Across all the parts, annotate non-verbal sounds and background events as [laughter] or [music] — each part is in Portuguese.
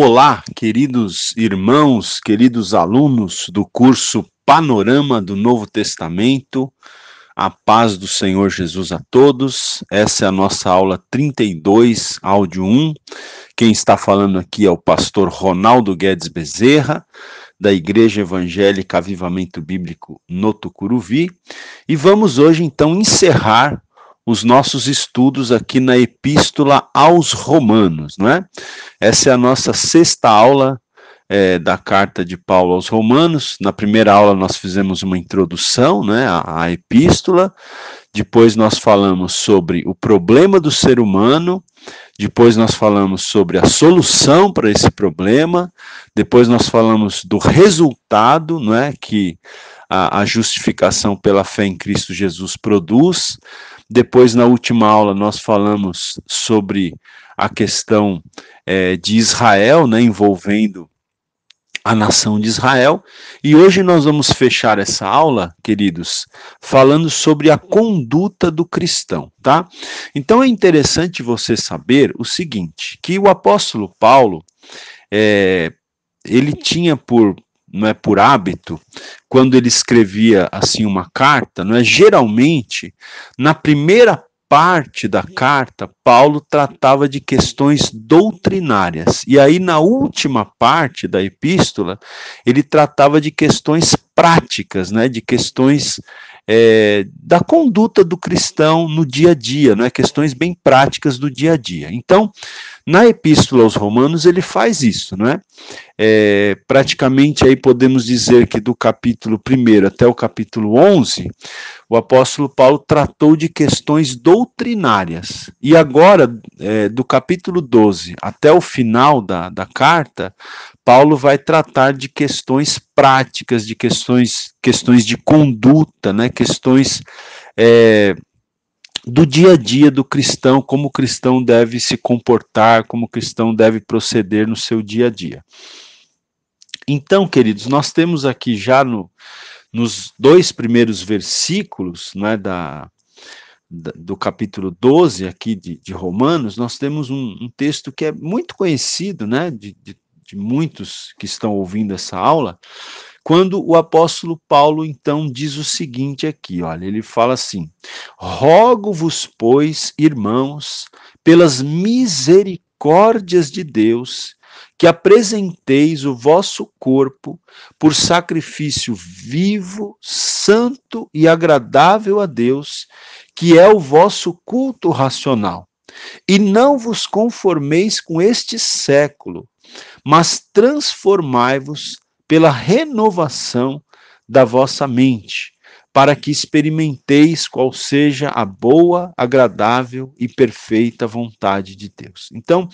Olá, queridos irmãos, queridos alunos do curso Panorama do Novo Testamento. A paz do Senhor Jesus a todos. Essa é a nossa aula 32, áudio 1. Quem está falando aqui é o pastor Ronaldo Guedes Bezerra, da Igreja Evangélica Avivamento Bíblico no Tucuruvi. E vamos hoje então encerrar os nossos estudos aqui na Epístola aos Romanos, não é? Essa é a nossa sexta aula é, da carta de Paulo aos Romanos. Na primeira aula nós fizemos uma introdução, né, à, à Epístola. Depois nós falamos sobre o problema do ser humano. Depois nós falamos sobre a solução para esse problema. Depois nós falamos do resultado, não é que a, a, justificação pela fé em Cristo Jesus produz. Depois, na última aula, nós falamos sobre a questão é, de Israel, né, envolvendo a nação de Israel. E hoje nós vamos fechar essa aula, queridos, falando sobre a conduta do cristão, tá? Então é interessante você saber o seguinte, que o apóstolo Paulo, é, ele tinha por não é por hábito, quando ele escrevia assim uma carta, não é geralmente na primeira parte da carta, Paulo tratava de questões doutrinárias. E aí, na última parte da epístola, ele tratava de questões práticas, né, de questões é, da conduta do cristão no dia a dia, é? questões bem práticas do dia a dia. Então, na Epístola aos Romanos, ele faz isso, não é? é? Praticamente aí podemos dizer que do capítulo 1 até o capítulo 11, o apóstolo Paulo tratou de questões doutrinárias. E agora, é, do capítulo 12 até o final da, da carta, Paulo vai tratar de questões práticas, de questões, questões de conduta, né? questões. É, do dia a dia do cristão, como o cristão deve se comportar, como o cristão deve proceder no seu dia a dia. Então, queridos, nós temos aqui já no, nos dois primeiros versículos né, da, da, do capítulo 12 aqui de, de Romanos, nós temos um, um, texto que é muito conhecido né, de, de, de muitos que estão ouvindo essa aula, quando o apóstolo Paulo então diz o seguinte aqui, olha, ele fala assim: Rogo-vos, pois, irmãos, pelas misericórdias de Deus, que apresenteis o vosso corpo por sacrifício vivo, santo e agradável a Deus, que é o vosso culto racional. E não vos conformeis com este século, mas transformai-vos pela renovação da vossa mente, para que experimenteis qual seja a boa, agradável e perfeita vontade de Deus. Então,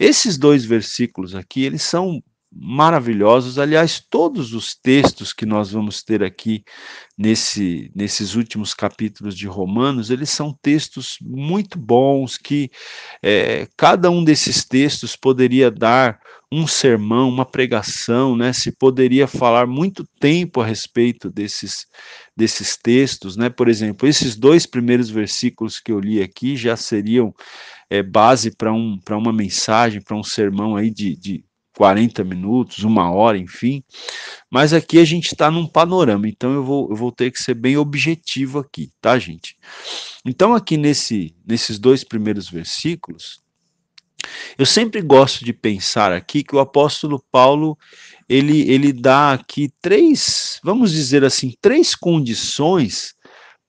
esses dois versículos aqui, eles são maravilhosos. Aliás, todos os textos que nós vamos ter aqui nesse, nesses últimos capítulos de Romanos, eles são textos muito bons que é, cada um desses textos poderia dar um sermão, uma pregação, né? Se poderia falar muito tempo a respeito desses, desses textos, né? Por exemplo, esses dois primeiros versículos que eu li aqui já seriam é, base para um, para uma mensagem, para um sermão aí de, de 40 minutos, uma hora, enfim. Mas aqui a gente está num panorama, então eu vou, eu vou ter que ser bem objetivo aqui, tá, gente? Então, aqui nesse, nesses dois primeiros versículos, eu sempre gosto de pensar aqui que o apóstolo Paulo ele, ele dá aqui três, vamos dizer assim, três condições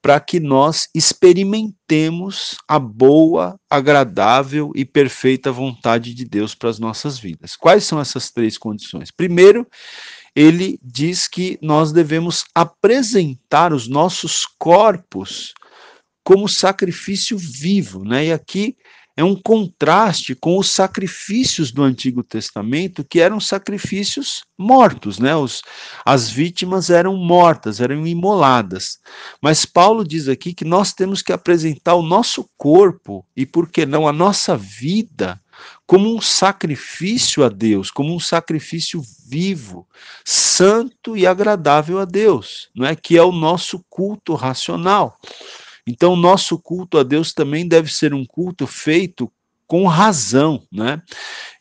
para que nós experimentemos a boa, agradável e perfeita vontade de Deus para as nossas vidas. Quais são essas três condições? Primeiro, ele diz que nós devemos apresentar os nossos corpos como sacrifício vivo, né? E aqui é um contraste com os sacrifícios do Antigo Testamento, que eram sacrifícios mortos, né? Os, as vítimas eram mortas, eram imoladas. Mas Paulo diz aqui que nós temos que apresentar o nosso corpo e, por que não, a nossa vida como um sacrifício a Deus, como um sacrifício vivo, santo e agradável a Deus, não é que é o nosso culto racional. Então, nosso culto a Deus também deve ser um culto feito com razão, né?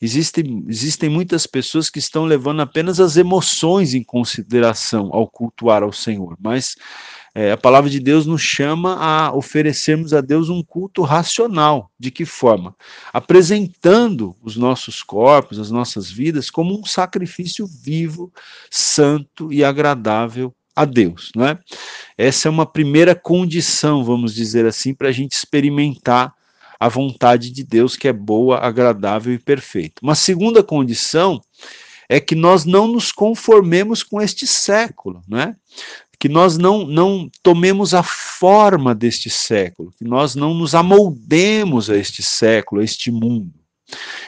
Existem, existem muitas pessoas que estão levando apenas as emoções em consideração ao cultuar ao Senhor, mas é, a palavra de Deus nos chama a oferecermos a Deus um culto racional. De que forma? Apresentando os nossos corpos, as nossas vidas, como um sacrifício vivo, santo e agradável a Deus, não é? Essa é uma primeira condição, vamos dizer assim, para a gente experimentar a vontade de Deus que é boa, agradável e perfeita. Uma segunda condição é que nós não nos conformemos com este século, não é? Que nós não, não tomemos a forma deste século, que nós não nos amoldemos a este século, a este mundo.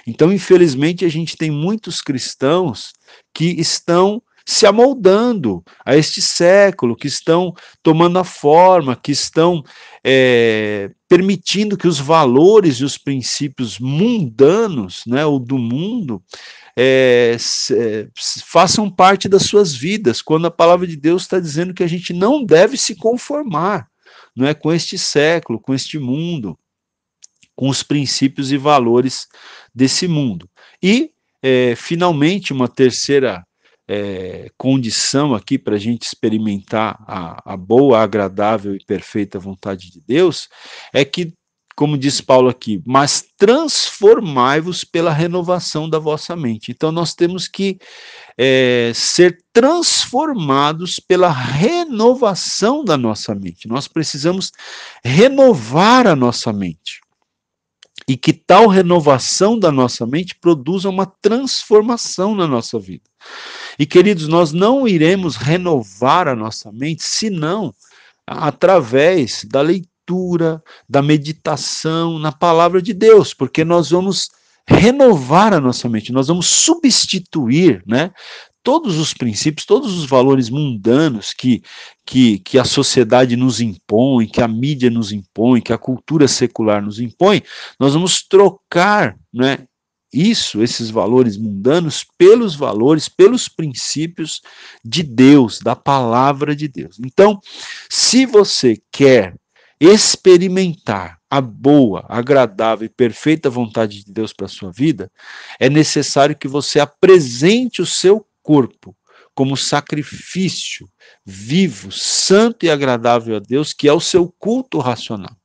Então, infelizmente, a gente tem muitos cristãos que estão se amoldando a este século, que estão tomando a forma, que estão é, permitindo que os valores e os princípios mundanos, né, ou do mundo, é, é, se, façam parte das suas vidas, quando a palavra de Deus está dizendo que a gente não deve se conformar não é, com este século, com este mundo, com os princípios e valores desse mundo. E, é, finalmente, uma terceira é, condição aqui para a gente experimentar a, a boa, agradável e perfeita vontade de Deus, é que, como diz Paulo aqui, mas transformai-vos pela renovação da vossa mente. Então, nós temos que é, ser transformados pela renovação da nossa mente. Nós precisamos renovar a nossa mente e que tal renovação da nossa mente produza uma transformação na nossa vida. E queridos, nós não iremos renovar a nossa mente senão através da leitura, da meditação na palavra de Deus, porque nós vamos renovar a nossa mente, nós vamos substituir, né, todos os princípios, todos os valores mundanos que, que, que a sociedade nos impõe, que a mídia nos impõe, que a cultura secular nos impõe, nós vamos trocar né, isso, esses valores mundanos, pelos valores, pelos princípios de Deus, da palavra de Deus. Então, se você quer experimentar a boa, agradável e perfeita vontade de Deus para a sua vida, é necessário que você apresente o seu corpo, como sacrifício vivo, santo e agradável a Deus, que é o seu culto racional.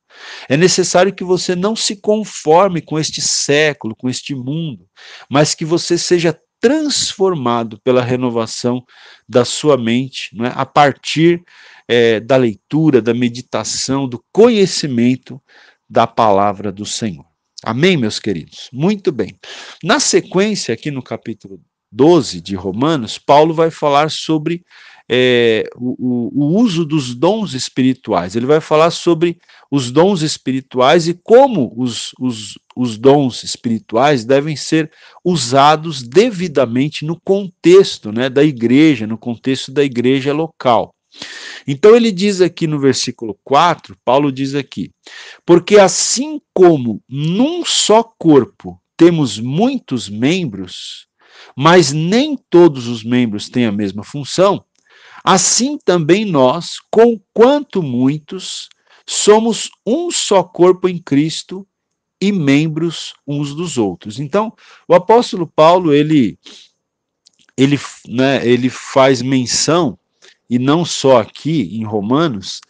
É necessário que você não se conforme com este século, com este mundo, mas que você seja transformado pela renovação da sua mente, não é? a partir é, da leitura, da meditação, do conhecimento da palavra do Senhor. Amém, meus queridos? Muito bem. Na sequência, aqui no capítulo 12 de Romanos, Paulo vai falar sobre é, o, o, uso dos dons espirituais. Ele vai falar sobre os dons espirituais e como os, os, os dons espirituais devem ser usados devidamente no contexto né, da igreja, no contexto da igreja local. Então ele diz aqui no versículo 4, Paulo diz aqui: Porque assim como num só corpo temos muitos membros, mas nem todos os membros têm a mesma função, assim também nós, com quanto muitos, somos um só corpo em Cristo e membros uns dos outros. Então, o apóstolo Paulo, ele ele, né, ele faz menção e não só aqui em Romanos,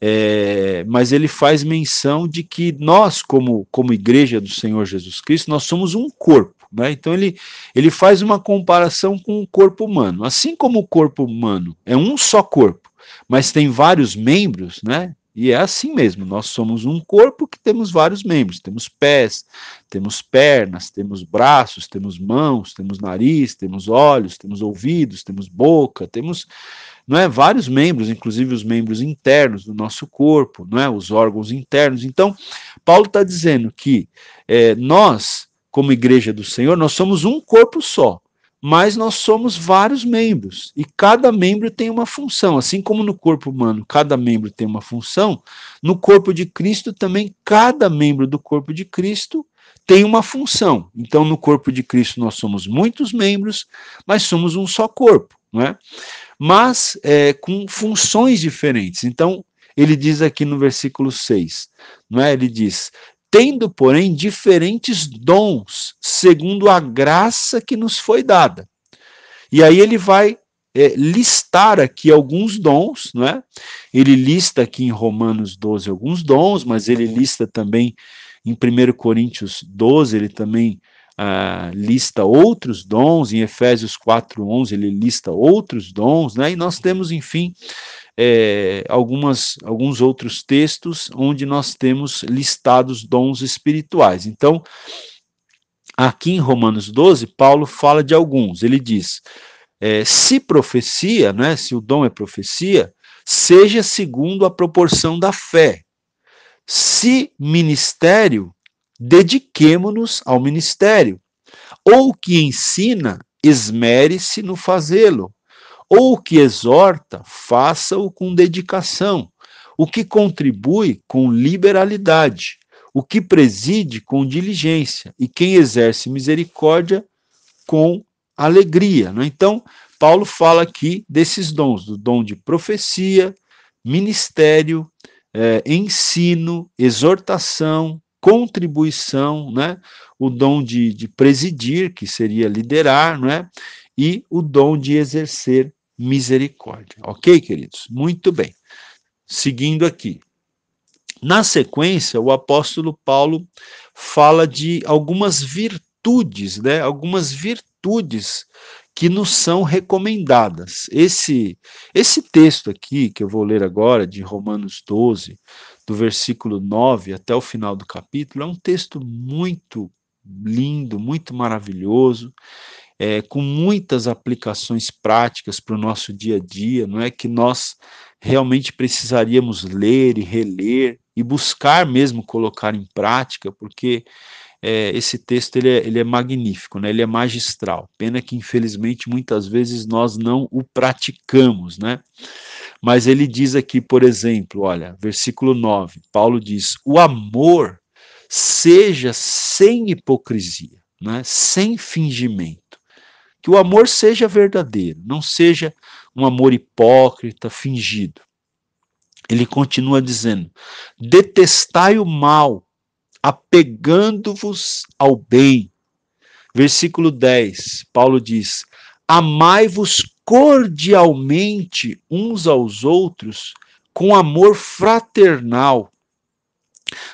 é, mas ele faz menção de que nós, como, como igreja do Senhor Jesus Cristo, nós somos um corpo. Né? Então ele, ele faz uma comparação com o corpo humano. Assim como o corpo humano é um só corpo, mas tem vários membros, né? E é assim mesmo, nós somos um corpo que temos vários membros, temos pés, temos pernas, temos braços, temos mãos, temos nariz, temos olhos, temos ouvidos, temos boca, temos não é, vários membros, inclusive os membros internos do nosso corpo, não é, os órgãos internos. Então, Paulo está dizendo que é, nós como igreja do Senhor, nós somos um corpo só, mas nós somos vários membros e cada membro tem uma função. Assim como no corpo humano cada membro tem uma função, no corpo de Cristo também cada membro do corpo de Cristo tem uma função. Então, no corpo de Cristo nós somos muitos membros, mas somos um só corpo, não é? Mas é, com funções diferentes. Então, ele diz aqui no versículo 6, não é? Ele diz: tendo, porém, diferentes dons, segundo a graça que nos foi dada. E aí ele vai é, listar aqui alguns dons, não é? Ele lista aqui em Romanos 12 alguns dons, mas ele lista também em 1 Coríntios 12, ele também ah, lista outros dons, em Efésios 11, ele lista outros dons, né? E nós temos, enfim, é, algumas, alguns outros textos onde nós temos listados dons espirituais. Então, aqui em Romanos 12, Paulo fala de alguns. Ele diz: é, se profecia, né, se o dom é profecia, seja segundo a proporção da fé. Se ministério, dediquemo-nos ao ministério. Ou que ensina, esmere-se no fazê-lo ou o que exorta, faça-o com dedicação, o que contribui com liberalidade, o que preside com diligência, e quem exerce misericórdia com alegria. Né? Então, Paulo fala aqui desses dons, do dom de profecia, ministério, é, ensino, exortação, contribuição, né? o dom de, de presidir, que seria liderar, né? e o dom de exercer misericórdia. Ok, queridos? Muito bem. Seguindo aqui. Na sequência, o apóstolo Paulo fala de algumas virtudes, né? Algumas virtudes que nos são recomendadas. Esse esse texto aqui que eu vou ler agora de Romanos 12, do versículo 9 até o final do capítulo, é um texto muito lindo, muito maravilhoso, é, com muitas aplicações práticas para o nosso dia a dia, não é que nós realmente precisaríamos ler e reler e buscar mesmo colocar em prática, porque é, esse texto ele é, ele é magnífico, né? ele é magistral. Pena que, infelizmente, muitas vezes nós não o praticamos. Né? Mas ele diz aqui, por exemplo, olha, versículo 9, Paulo diz: o amor seja sem hipocrisia, né? sem fingimento que o amor seja verdadeiro, não seja um amor hipócrita, fingido. Ele continua dizendo: detestai o mal, apegando-vos ao bem. Versículo 10, Paulo diz: amai-vos cordialmente uns aos outros com amor fraternal,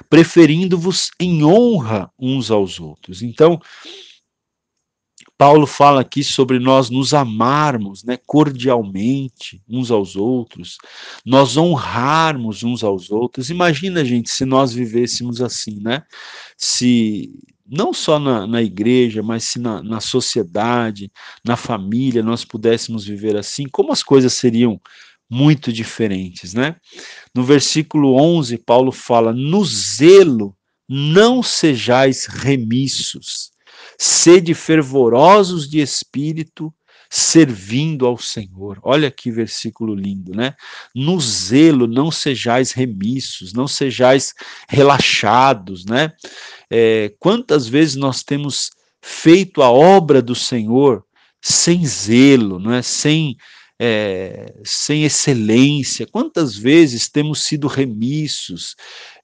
preferindo-vos em honra uns aos outros. Então, Paulo fala aqui sobre nós nos amarmos né, cordialmente uns aos outros, nós honrarmos uns aos outros. Imagina, gente, se nós vivêssemos assim, né? Se não só na, na igreja, mas se na, na sociedade, na família, nós pudéssemos viver assim, como as coisas seriam muito diferentes, né? No versículo 11, Paulo fala: No zelo não sejais remissos sede fervorosos de espírito, servindo ao Senhor. Olha que versículo lindo, né? No zelo não sejais remissos, não sejais relaxados, né? É, quantas vezes nós temos feito a obra do Senhor sem zelo, não é? Sem é, sem excelência, quantas vezes temos sido remissos,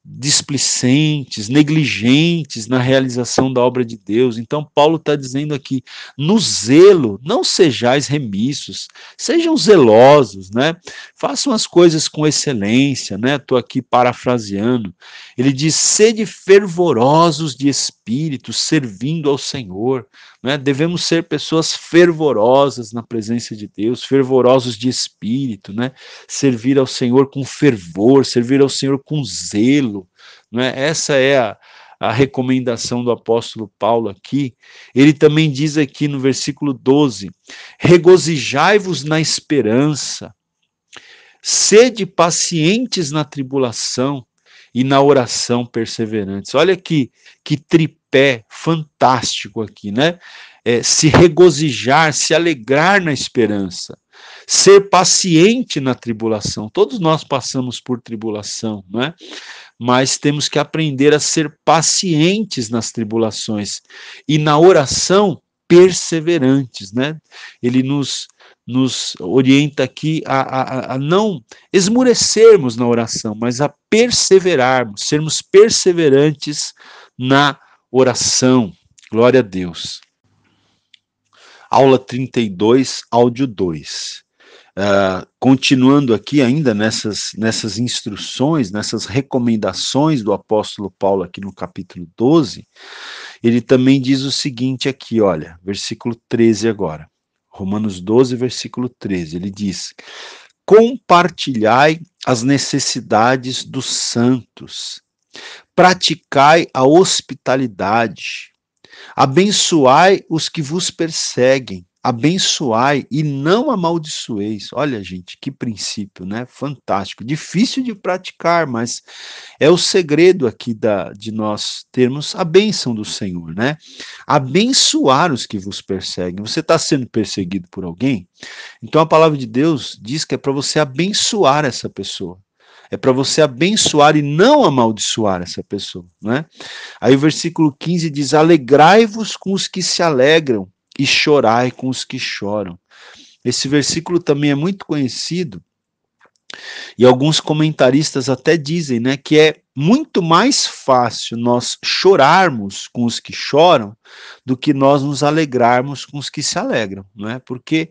displicentes, negligentes na realização da obra de Deus. Então, Paulo está dizendo aqui: no zelo, não sejais remissos, sejam zelosos, né? façam as coisas com excelência. Estou né? aqui parafraseando. Ele diz: sede fervorosos de espírito, servindo ao Senhor. Né? Devemos ser pessoas fervorosas na presença de Deus, fervorosos de espírito, né? Servir ao Senhor com fervor, servir ao Senhor com zelo, né? Essa é a, a recomendação do apóstolo Paulo aqui. Ele também diz aqui no versículo 12: Regozijai-vos na esperança, sede pacientes na tribulação, e na oração perseverantes. Olha que, que tripé fantástico aqui, né? É, se regozijar, se alegrar na esperança, ser paciente na tribulação. Todos nós passamos por tribulação, né? Mas temos que aprender a ser pacientes nas tribulações e na oração perseverantes, né? Ele nos nos orienta aqui a, a, a, não esmurecermos na oração, mas a perseverarmos, sermos perseverantes na oração. Glória a Deus. Aula 32, áudio 2. Uh, ah, continuando aqui ainda nessas, nessas instruções, nessas recomendações do apóstolo Paulo aqui no capítulo 12, ele também diz o seguinte aqui, olha, versículo 13 agora. Romanos 12, versículo 13, ele diz: Compartilhai as necessidades dos santos, praticai a hospitalidade, abençoai os que vos perseguem, abençoai e não amaldiçoeis. Olha, gente, que princípio, né? Fantástico. Difícil de praticar, mas é o segredo aqui da, de nós termos a bênção do Senhor, né? Abençoar os que vos perseguem. Você está sendo perseguido por alguém? Então a palavra de Deus diz que é para você abençoar essa pessoa. É para você abençoar e não amaldiçoar essa pessoa, né? Aí o versículo 15 diz: Alegrai-vos com os que se alegram e chorai com os que choram. Esse versículo também é muito conhecido e alguns comentaristas até dizem, né, que é muito mais fácil nós chorarmos com os que choram do que nós nos alegrarmos com os que se alegram, não é? Porque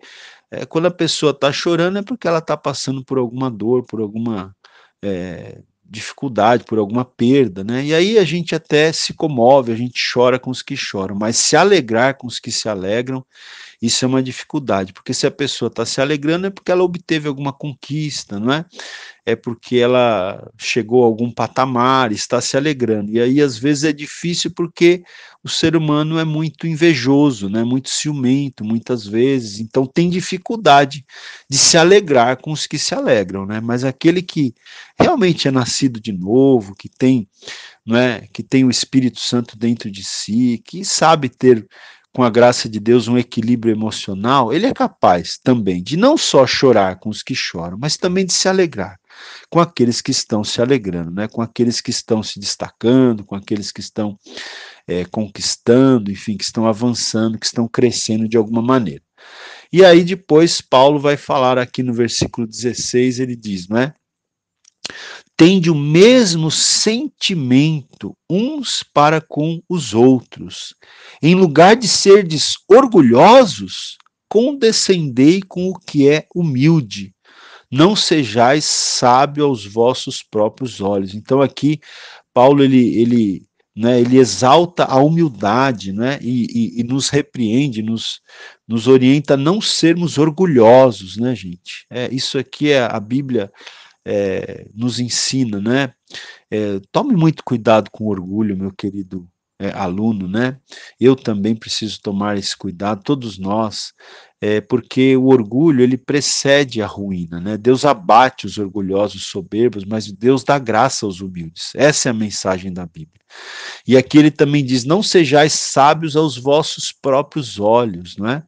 é, quando a pessoa está chorando é porque ela está passando por alguma dor, por alguma é, dificuldade, por alguma perda, né? E aí a gente até se comove, a gente chora com os que choram, mas se alegrar com os que se alegram isso é uma dificuldade, porque se a pessoa está se alegrando é porque ela obteve alguma conquista, não é? É porque ela chegou a algum patamar, está se alegrando. E aí, às vezes, é difícil porque o ser humano é muito invejoso, né? muito ciumento, muitas vezes. Então, tem dificuldade de se alegrar com os que se alegram, né? Mas aquele que realmente é nascido de novo, que tem, não é? que tem o Espírito Santo dentro de si, que sabe ter com a graça de Deus, um equilíbrio emocional, ele é capaz também de não só chorar com os que choram, mas também de se alegrar com aqueles que estão se alegrando, né? com aqueles que estão se destacando, com aqueles que estão é, conquistando, enfim, que estão avançando, que estão crescendo de alguma maneira. E aí depois Paulo vai falar aqui no versículo 16, ele diz, não é? tende o mesmo sentimento uns para com os outros. Em lugar de serdes orgulhosos, condescendei com o que é humilde. Não sejais sábio aos vossos próprios olhos. Então aqui Paulo ele, ele, né, ele exalta a humildade, né, e, e, e nos repreende, nos, nos orienta a não sermos orgulhosos, né, gente. É isso aqui é a Bíblia é, nos ensina, né? É, tome muito cuidado com orgulho, meu querido é, aluno, né? Eu também preciso tomar esse cuidado, todos nós, é, porque o orgulho ele precede a ruína, né? Deus abate os orgulhosos, soberbos, mas Deus dá graça aos humildes. Essa é a mensagem da Bíblia. E aqui ele também diz: não sejais sábios aos vossos próprios olhos, não é?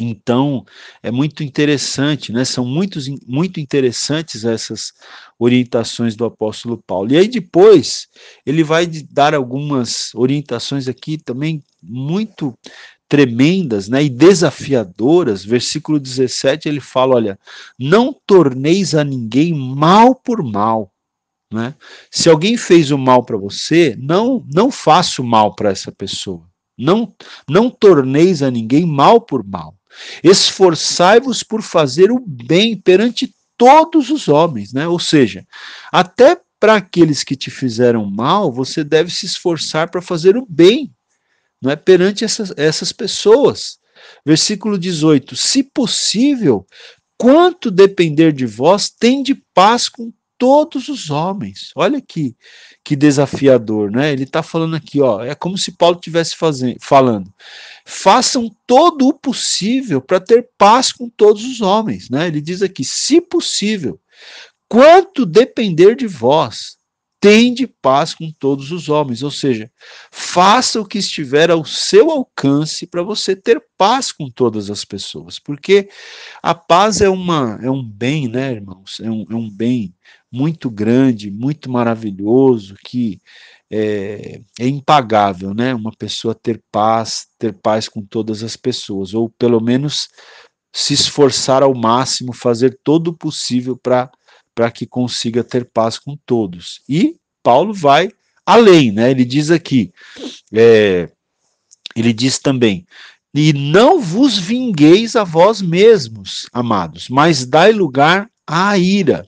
Então, é muito interessante, né? São muitos, muito interessantes essas orientações do apóstolo Paulo. E aí depois ele vai dar algumas orientações aqui também muito tremendas, né, e desafiadoras. Versículo 17, ele fala, olha, não torneis a ninguém mal por mal, né? Se alguém fez o mal para você, não não faça o mal para essa pessoa. Não, não torneis a ninguém mal por mal. Esforçai-vos por fazer o bem perante todos os homens, né? Ou seja, até para aqueles que te fizeram mal, você deve se esforçar para fazer o bem, não é perante essas, essas pessoas. Versículo 18: Se possível, quanto depender de vós, tende paz com todos os homens. Olha que, que desafiador, né? Ele está falando aqui, ó, é como se Paulo estivesse falando. Façam todo o possível para ter paz com todos os homens, né? Ele diz aqui, se possível, quanto depender de vós, tende paz com todos os homens, ou seja, faça o que estiver ao seu alcance para você ter paz com todas as pessoas, porque a paz é uma é um bem, né, irmãos? É um, é um bem muito grande, muito maravilhoso, que é, é impagável, né? Uma pessoa ter paz, ter paz com todas as pessoas, ou pelo menos se esforçar ao máximo, fazer todo o possível para para que consiga ter paz com todos. E Paulo vai além, né? Ele diz aqui, é, ele diz também, e não vos vingueis a vós mesmos, amados, mas dai lugar à ira.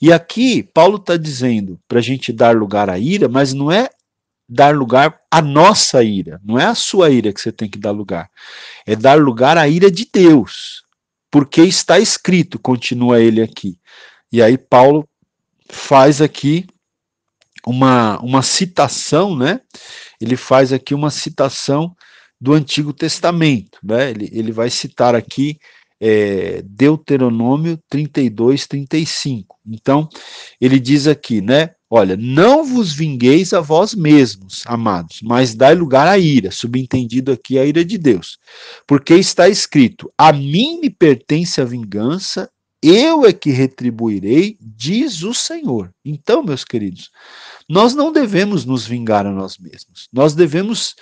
E aqui Paulo está dizendo para a gente dar lugar à ira, mas não é dar lugar à nossa ira, não é a sua ira que você tem que dar lugar, é dar lugar à ira de Deus, porque está escrito, continua ele aqui, e aí Paulo faz aqui uma, uma citação, né? Ele faz aqui uma citação do Antigo Testamento, né? Ele, ele vai citar aqui é, Deuteronômio 32, 35. Então, ele diz aqui, né? Olha, não vos vingueis a vós mesmos, amados, mas dai lugar à ira, subentendido aqui a ira de Deus. Porque está escrito: a mim me pertence a vingança, eu é que retribuirei, diz o Senhor. Então, meus queridos, nós não devemos nos vingar a nós mesmos. Nós devemos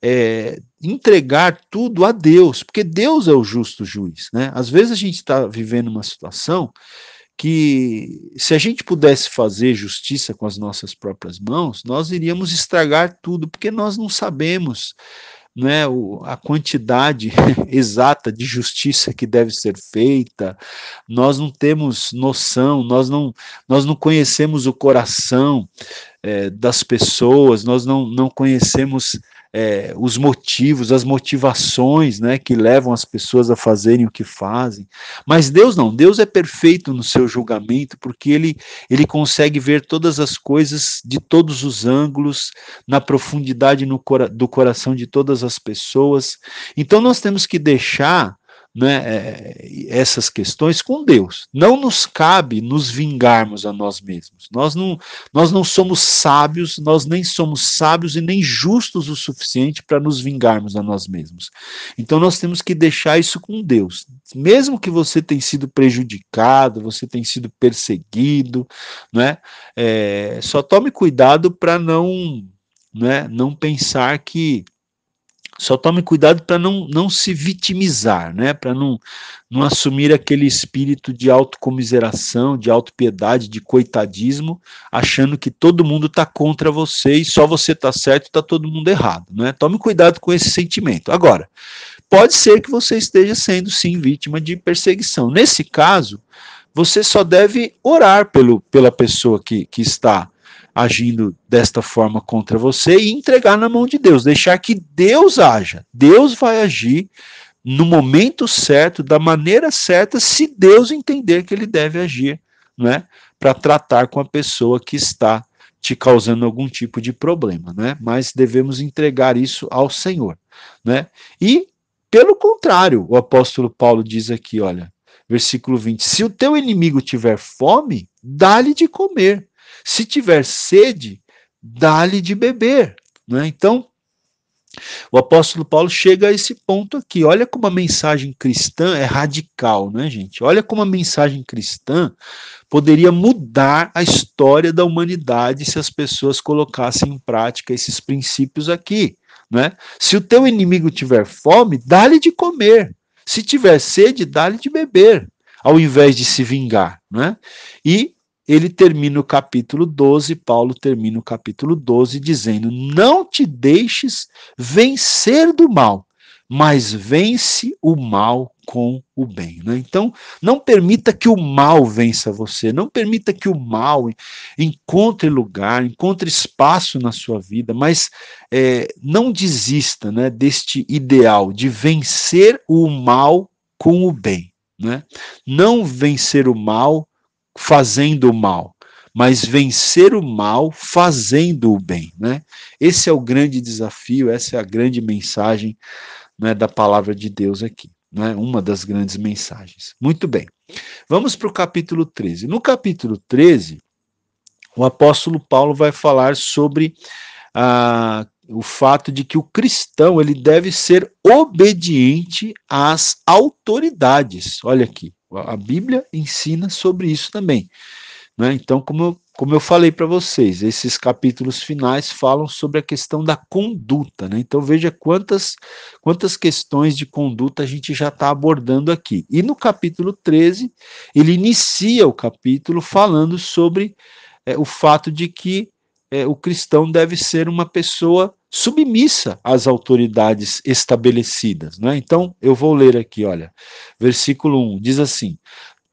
é, entregar tudo a Deus, porque Deus é o justo juiz. Né? Às vezes a gente está vivendo uma situação que, se a gente pudesse fazer justiça com as nossas próprias mãos, nós iríamos estragar tudo, porque nós não sabemos né, o, a quantidade [laughs] exata de justiça que deve ser feita, nós não temos noção, nós não, nós não conhecemos o coração é, das pessoas, nós não, não conhecemos é, os motivos, as motivações né, que levam as pessoas a fazerem o que fazem. Mas Deus não, Deus é perfeito no seu julgamento, porque ele, ele consegue ver todas as coisas de todos os ângulos, na profundidade no, do coração de todas as pessoas. Então nós temos que deixar né, é, é, essas questões com Deus. Não nos cabe nos vingarmos a nós mesmos. Nós não, nós não somos sábios, nós nem somos sábios e nem justos o suficiente para nos vingarmos a nós mesmos. Então nós temos que deixar isso com Deus. Mesmo que você tenha sido prejudicado, você tenha sido perseguido, né, é, só tome cuidado para não, né, não pensar que só tome cuidado para não, não se vitimizar, né? para não, não assumir aquele espírito de autocomiseração, de autopiedade, de coitadismo, achando que todo mundo está contra você e só você está certo e está todo mundo errado. Né? Tome cuidado com esse sentimento. Agora, pode ser que você esteja sendo, sim, vítima de perseguição. Nesse caso, você só deve orar pelo, pela pessoa que, que está agindo desta forma contra você e entregar na mão de Deus, deixar que Deus haja. Deus vai agir no momento certo, da maneira certa, se Deus entender que ele deve agir, né, para tratar com a pessoa que está te causando algum tipo de problema, né? Mas devemos entregar isso ao Senhor, né? E pelo contrário, o apóstolo Paulo diz aqui, olha, versículo 20: Se o teu inimigo tiver fome, dá-lhe de comer. Se tiver sede, dá-lhe de beber. Né? Então, o apóstolo Paulo chega a esse ponto aqui. Olha como a mensagem cristã é radical, né, gente? Olha como a mensagem cristã poderia mudar a história da humanidade se as pessoas colocassem em prática esses princípios aqui, né? Se o teu inimigo tiver fome, dá-lhe de comer. Se tiver sede, dá-lhe de beber, ao invés de se vingar, né? E ele termina o capítulo 12, Paulo termina o capítulo 12 dizendo: Não te deixes vencer do mal, mas vence o mal com o bem. Né? Então, não permita que o mal vença você, não permita que o mal encontre lugar, encontre espaço na sua vida, mas é, não desista né, deste ideal de vencer o mal com o bem. Né? Não vencer o mal fazendo o mal, mas vencer o mal fazendo o bem. Né? Esse é o grande desafio, essa é a grande mensagem né, da palavra de Deus aqui. Né? Uma das grandes mensagens. Muito bem. Vamos para o capítulo 13. No capítulo 13, o apóstolo Paulo vai falar sobre ah, o fato de que o cristão ele deve ser obediente às autoridades. Olha aqui. A Bíblia ensina sobre isso também. Né? Então, como eu, como eu falei para vocês, esses capítulos finais falam sobre a questão da conduta. Né? Então, veja quantas, quantas questões de conduta a gente já está abordando aqui. E no capítulo 13, ele inicia o capítulo falando sobre é, o fato de que é, o cristão deve ser uma pessoa submissa às autoridades estabelecidas. Né? Então, eu vou ler aqui, olha, versículo 1 diz assim: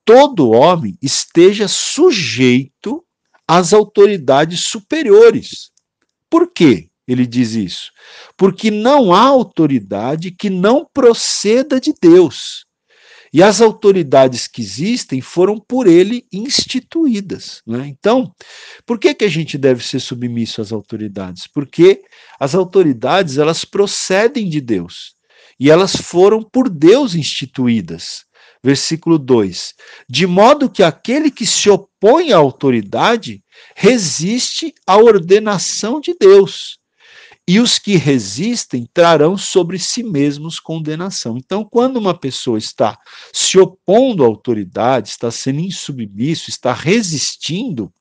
Todo homem esteja sujeito às autoridades superiores. Por quê? Ele diz isso. Porque não há autoridade que não proceda de Deus. E as autoridades que existem foram por ele instituídas. Né? Então, por que, que a gente deve ser submisso às autoridades? Porque as autoridades elas procedem de Deus e elas foram por Deus instituídas. Versículo 2: De modo que aquele que se opõe à autoridade resiste à ordenação de Deus e os que resistem trarão sobre si mesmos condenação. Então, quando uma pessoa está se opondo à autoridade, está sendo insubmisso, está resistindo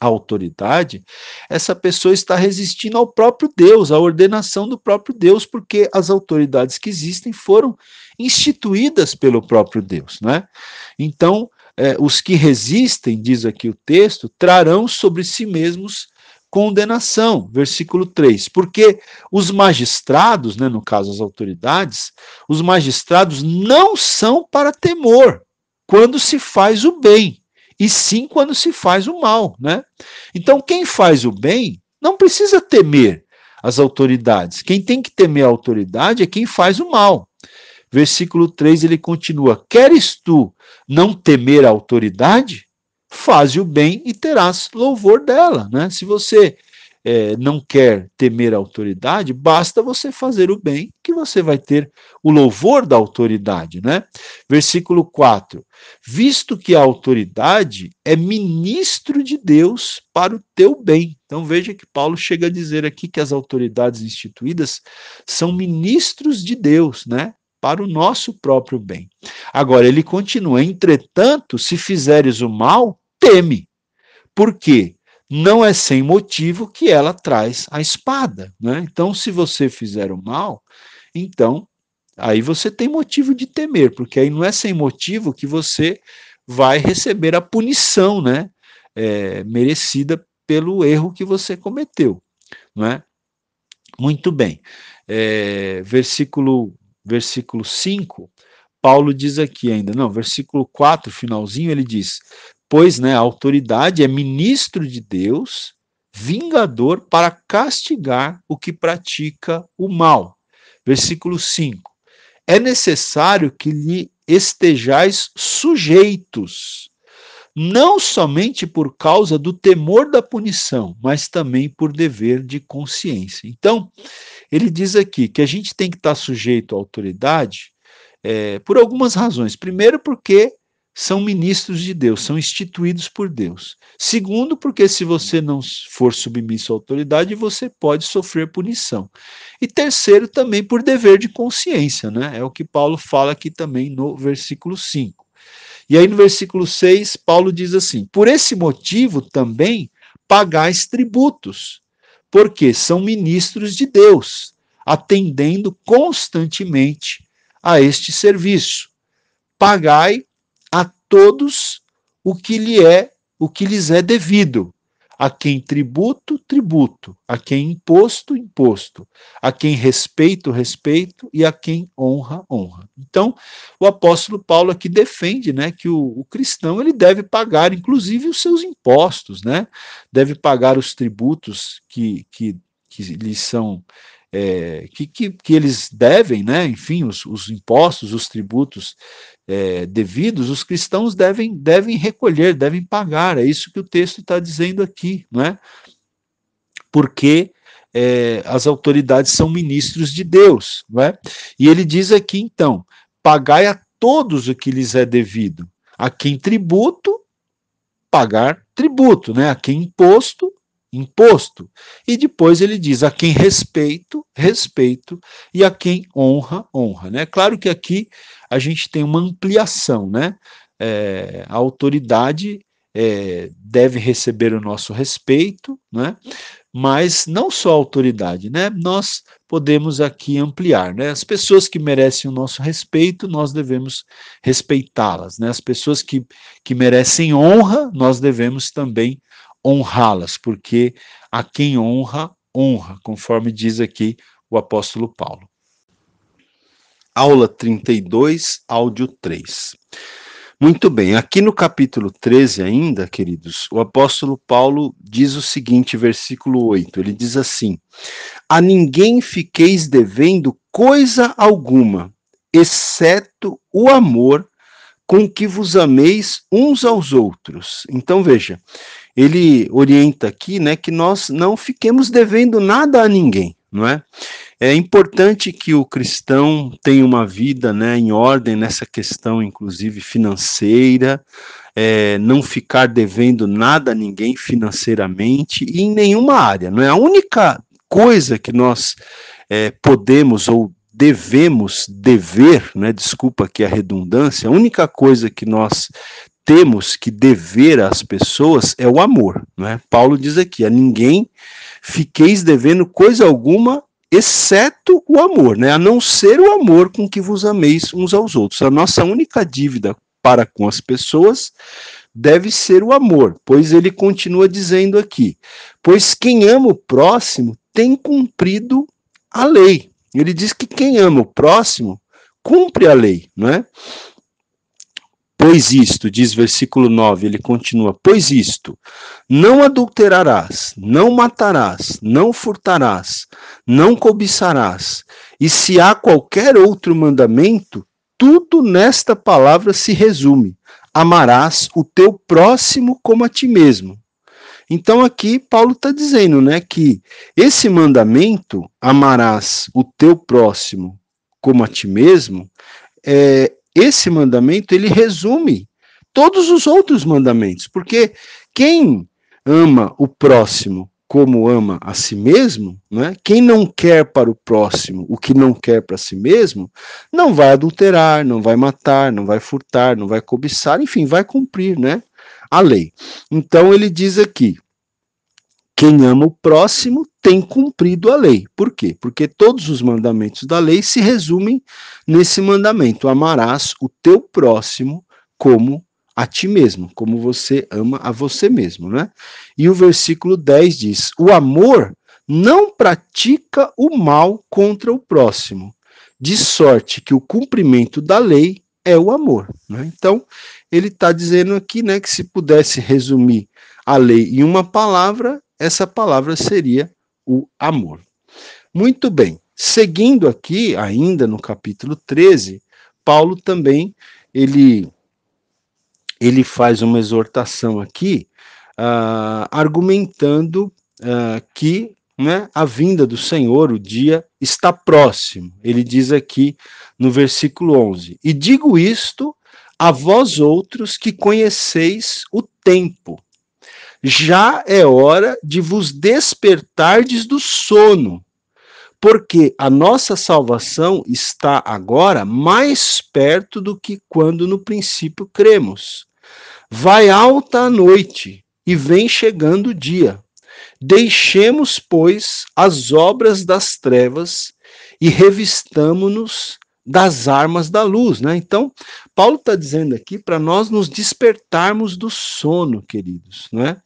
à autoridade, essa pessoa está resistindo ao próprio Deus, à ordenação do próprio Deus, porque as autoridades que existem foram instituídas pelo próprio Deus, né? Então, eh, os que resistem, diz aqui o texto, trarão sobre si mesmos condenação, versículo 3. Porque os magistrados, né, no caso as autoridades, os magistrados não são para temor quando se faz o bem, e sim quando se faz o mal, né? Então quem faz o bem não precisa temer as autoridades. Quem tem que temer a autoridade é quem faz o mal. Versículo 3 ele continua: Queres tu não temer a autoridade? faze o bem e terás louvor dela. Né? Se você é, não quer temer a autoridade, basta você fazer o bem, que você vai ter o louvor da autoridade, né? Versículo 4: Visto que a autoridade é ministro de Deus para o teu bem. Então veja que Paulo chega a dizer aqui que as autoridades instituídas são ministros de Deus, né? Para o nosso próprio bem. Agora, ele continua: entretanto, se fizeres o mal, teme. porque Não é sem motivo que ela traz a espada. Né? Então, se você fizer o mal, então aí você tem motivo de temer, porque aí não é sem motivo que você vai receber a punição né? É, merecida pelo erro que você cometeu. Né? Muito bem. É, versículo, versículo 5. Paulo diz aqui ainda, não, versículo 4, finalzinho, ele diz: pois né, a autoridade é ministro de Deus, vingador para castigar o que pratica o mal. Versículo 5. É necessário que lhe estejais sujeitos, não somente por causa do temor da punição, mas também por dever de consciência. Então, ele diz aqui que a gente tem que estar sujeito à autoridade é, por algumas razões. Primeiro, porque são ministros de Deus, são instituídos por Deus. Segundo, porque se você não for submisso à autoridade, você pode sofrer punição. E terceiro, também por dever de consciência, né? É o que Paulo fala aqui também no versículo 5. E aí no versículo 6, Paulo diz assim: Por esse motivo também pagais tributos, porque são ministros de Deus, atendendo constantemente a este serviço. Pagai todos o que lhe é, o que lhes é devido. A quem tributo, tributo, a quem imposto, imposto, a quem respeito, respeito e a quem honra, honra. Então, o apóstolo Paulo aqui defende, né, que o, o cristão ele deve pagar, inclusive, os seus impostos, né? Deve pagar os tributos que, que, que lhes são é, que, que, que, eles devem, né? enfim, os, os impostos, os tributos é, devidos, os cristãos devem, devem recolher, devem pagar. É isso que o texto está dizendo aqui, não é? Porque é, as autoridades são ministros de Deus, não é? E ele diz aqui, então, pagai a todos o que lhes é devido. A quem tributo, pagar tributo, né? A quem imposto, imposto. E depois ele diz: a quem respeito, respeito, e a quem honra, honra. Né? Claro que aqui a gente tem uma ampliação, né? É, a autoridade é, deve receber o nosso respeito, né? mas não só a autoridade, né? nós podemos aqui ampliar. Né? As pessoas que merecem o nosso respeito, nós devemos respeitá-las. Né? As pessoas que, que merecem honra, nós devemos também honrá-las, porque a quem honra, honra, conforme diz aqui o apóstolo Paulo. Aula 32, áudio 3. Muito bem, aqui no capítulo 13 ainda, queridos, o apóstolo Paulo diz o seguinte, versículo 8, ele diz assim: A ninguém fiqueis devendo coisa alguma, exceto o amor com que vos ameis uns aos outros. Então veja, ele orienta aqui, né, que nós não fiquemos devendo nada a ninguém, não é? É importante que o cristão tenha uma vida, né, em ordem nessa questão, inclusive financeira, é, não ficar devendo nada a ninguém financeiramente e em nenhuma área, não é? A única coisa que nós é, podemos ou devemos dever, né, desculpa aqui a redundância, a única coisa que nós temos que dever às pessoas é o amor. Né? Paulo diz aqui: a ninguém fiqueis devendo coisa alguma, exceto o amor, né? a não ser o amor com que vos ameis uns aos outros. A nossa única dívida para com as pessoas deve ser o amor, pois ele continua dizendo aqui: pois quem ama o próximo tem cumprido a lei. Ele diz que quem ama o próximo cumpre a lei, não é? Pois isto, diz versículo 9, ele continua: Pois isto, não adulterarás, não matarás, não furtarás, não cobiçarás. E se há qualquer outro mandamento, tudo nesta palavra se resume: amarás o teu próximo como a ti mesmo. Então aqui Paulo está dizendo, né, que esse mandamento amarás o teu próximo como a ti mesmo é, esse mandamento ele resume todos os outros mandamentos, porque quem ama o próximo como ama a si mesmo, né? quem não quer para o próximo o que não quer para si mesmo, não vai adulterar, não vai matar, não vai furtar, não vai cobiçar, enfim, vai cumprir né? a lei. Então ele diz aqui: quem ama o próximo tem cumprido a lei. Por quê? Porque todos os mandamentos da lei se resumem nesse mandamento: amarás o teu próximo como a ti mesmo, como você ama a você mesmo, né? E o versículo 10 diz: O amor não pratica o mal contra o próximo, de sorte que o cumprimento da lei é o amor. Né? Então, ele está dizendo aqui né, que se pudesse resumir a lei em uma palavra, essa palavra seria o amor. Muito bem, seguindo aqui, ainda no capítulo 13, Paulo também ele, ele faz uma exortação aqui, uh, argumentando uh, que né, a vinda do Senhor, o dia está próximo. Ele diz aqui no versículo 11: E digo isto a vós outros que conheceis o tempo já é hora de vos despertardes do sono, porque a nossa salvação está agora mais perto do que quando no princípio cremos. Vai alta a noite e vem chegando o dia. Deixemos, pois, as obras das trevas e revistamo-nos das armas da luz, né? Então, Paulo está dizendo aqui para nós nos despertarmos do sono, queridos, né?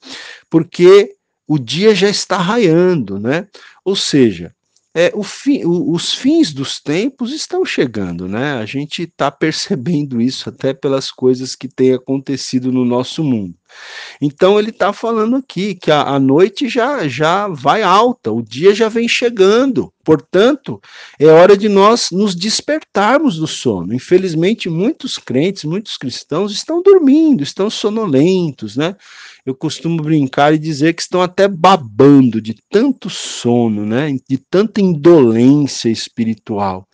Porque o dia já está raiando, né? Ou seja, é, fi, o, os fins dos tempos estão chegando, né? A gente está percebendo isso até pelas coisas que têm acontecido no nosso mundo. Então ele está falando aqui que a, a, noite já, já vai alta, o dia já vem chegando. Portanto, é hora de nós nos despertarmos do sono. Infelizmente, muitos crentes, muitos cristãos estão dormindo, estão sonolentos, né? eu costumo brincar e dizer que estão até babando de tanto sono, né? de tanta indolência espiritual.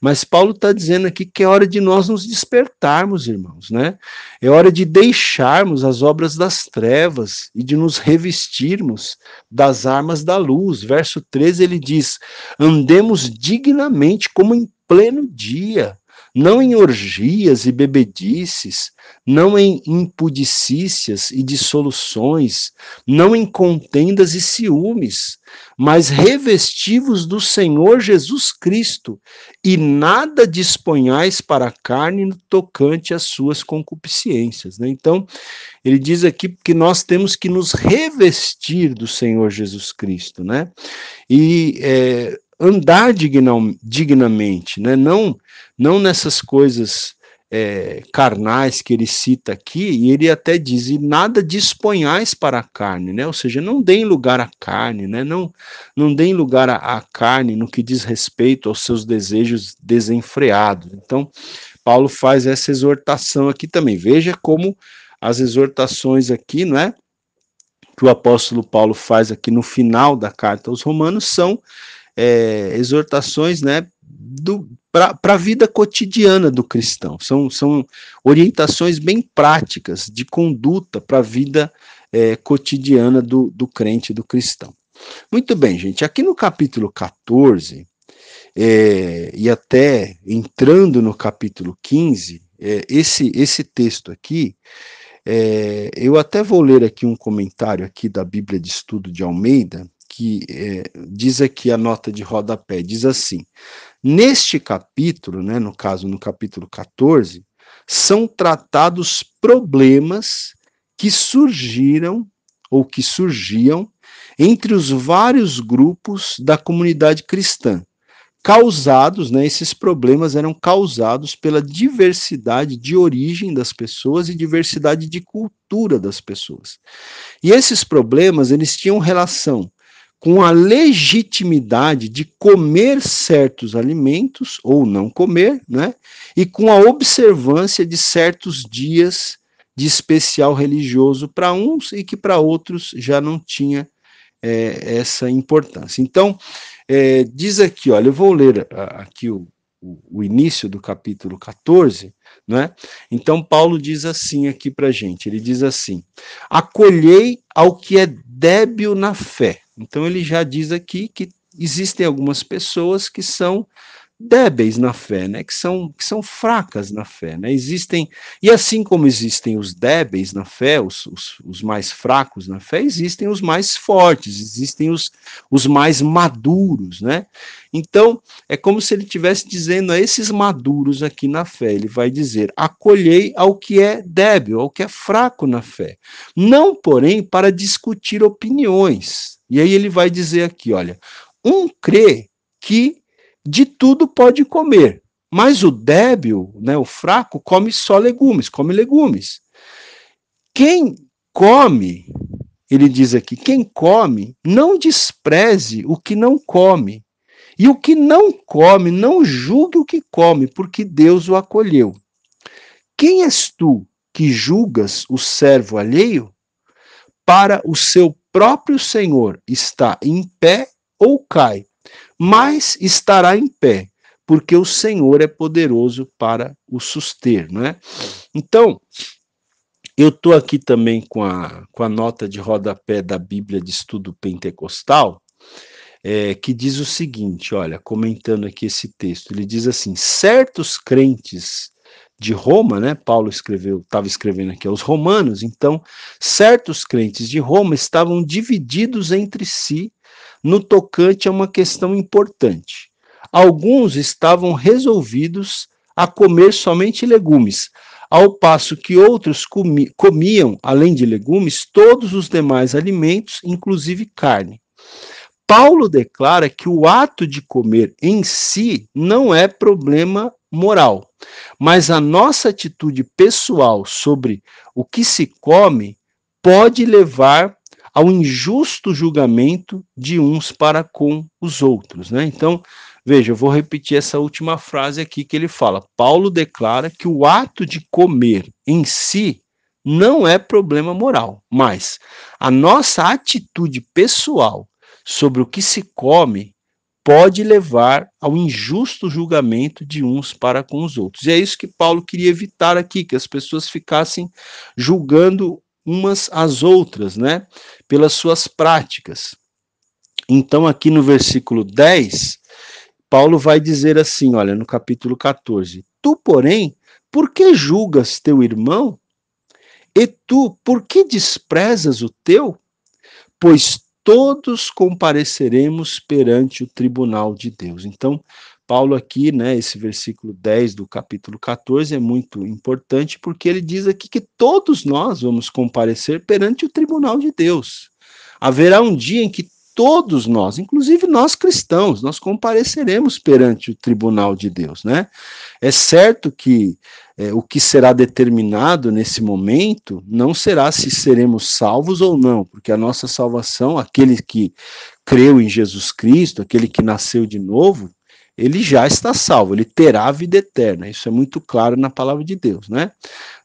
Mas Paulo está dizendo aqui que é hora de nós nos despertarmos, irmãos. Né? É hora de deixarmos as obras das trevas e de nos revestirmos das armas da luz. Verso 13 ele diz: andemos dignamente como em pleno dia não em orgias e bebedices, não em impudicícias e dissoluções, não em contendas e ciúmes, mas revestivos do Senhor Jesus Cristo, e nada disponhais para a carne tocante às suas concupiscências. Né? Então, ele diz aqui que nós temos que nos revestir do Senhor Jesus Cristo, né? E é, andar dignam, dignamente, né? não, não nessas coisas é, carnais que ele cita aqui, e ele até diz, e nada disponhais para a carne, né? ou seja, não deem lugar à carne, né? não, não deem lugar à carne no que diz respeito aos seus desejos desenfreados. Então, Paulo faz essa exortação aqui também, veja como as exortações aqui, não é? que o apóstolo Paulo faz aqui no final da carta aos Romanos são é, exortações né, para a vida cotidiana do cristão. São, são orientações bem práticas de conduta para a vida é, cotidiana do, do crente, do cristão. Muito bem, gente. Aqui no capítulo 14, é, e até entrando no capítulo 15, é, esse, esse texto aqui, é, eu até vou ler aqui um comentário aqui da Bíblia de Estudo de Almeida, que é, diz aqui a nota de rodapé, diz assim: neste capítulo, né, no caso, no capítulo 14, são tratados problemas que surgiram ou que surgiam entre os vários grupos da comunidade cristã. Causados, né, esses problemas eram causados pela diversidade de origem das pessoas e diversidade de cultura das pessoas. E esses problemas, eles tinham relação com a legitimidade de comer certos alimentos ou não comer, né? E com a observância de certos dias de especial religioso para uns e que para outros já não tinha é, essa importância. Então, é, diz aqui, olha, eu vou ler ah, aqui o, o início do capítulo 14, né? Então, Paulo diz assim aqui para gente: ele diz assim: acolhei ao que é débil na fé então ele já diz aqui que existem algumas pessoas que são débeis na fé, né? Que são, que são fracas na fé, né? Existem, e assim como existem os débeis na fé, os, os, os, mais fracos na fé, existem os mais fortes, existem os, os mais maduros, né? Então, é como se ele estivesse dizendo a esses maduros aqui na fé, ele vai dizer, acolhei ao que é débil, ao que é fraco na fé, não, porém, para discutir opiniões, e aí ele vai dizer aqui, olha, um crê que de tudo pode comer, mas o débil, né, o fraco, come só legumes, come legumes. Quem come, ele diz aqui, quem come, não despreze o que não come. E o que não come, não julgue o que come, porque Deus o acolheu. Quem és tu que julgas o servo alheio? Para o seu próprio Senhor está em pé ou cai, mas estará em pé, porque o Senhor é poderoso para o suster, não é? Então, eu estou aqui também com a, com a nota de rodapé da Bíblia de Estudo Pentecostal, é, que diz o seguinte: olha, comentando aqui esse texto, ele diz assim: certos crentes de Roma, né? Paulo escreveu, estava escrevendo aqui aos romanos. Então, certos crentes de Roma estavam divididos entre si no tocante a uma questão importante. Alguns estavam resolvidos a comer somente legumes, ao passo que outros comiam, além de legumes, todos os demais alimentos, inclusive carne. Paulo declara que o ato de comer em si não é problema moral, mas a nossa atitude pessoal sobre o que se come pode levar ao injusto julgamento de uns para com os outros. Né? Então, veja, eu vou repetir essa última frase aqui que ele fala. Paulo declara que o ato de comer em si não é problema moral, mas a nossa atitude pessoal sobre o que se come pode levar ao injusto julgamento de uns para com os outros. E é isso que Paulo queria evitar aqui, que as pessoas ficassem julgando umas às outras, né, pelas suas práticas. Então aqui no versículo 10, Paulo vai dizer assim, olha, no capítulo 14: Tu, porém, por que julgas teu irmão? E tu, por que desprezas o teu? Pois todos compareceremos perante o tribunal de Deus. Então, Paulo aqui, né, esse versículo 10 do capítulo 14 é muito importante porque ele diz aqui que todos nós vamos comparecer perante o tribunal de Deus. Haverá um dia em que todos nós, inclusive nós cristãos, nós compareceremos perante o tribunal de Deus, né? É certo que é, o que será determinado nesse momento não será se seremos salvos ou não, porque a nossa salvação, aquele que creu em Jesus Cristo, aquele que nasceu de novo, ele já está salvo, ele terá a vida eterna. Isso é muito claro na palavra de Deus, né?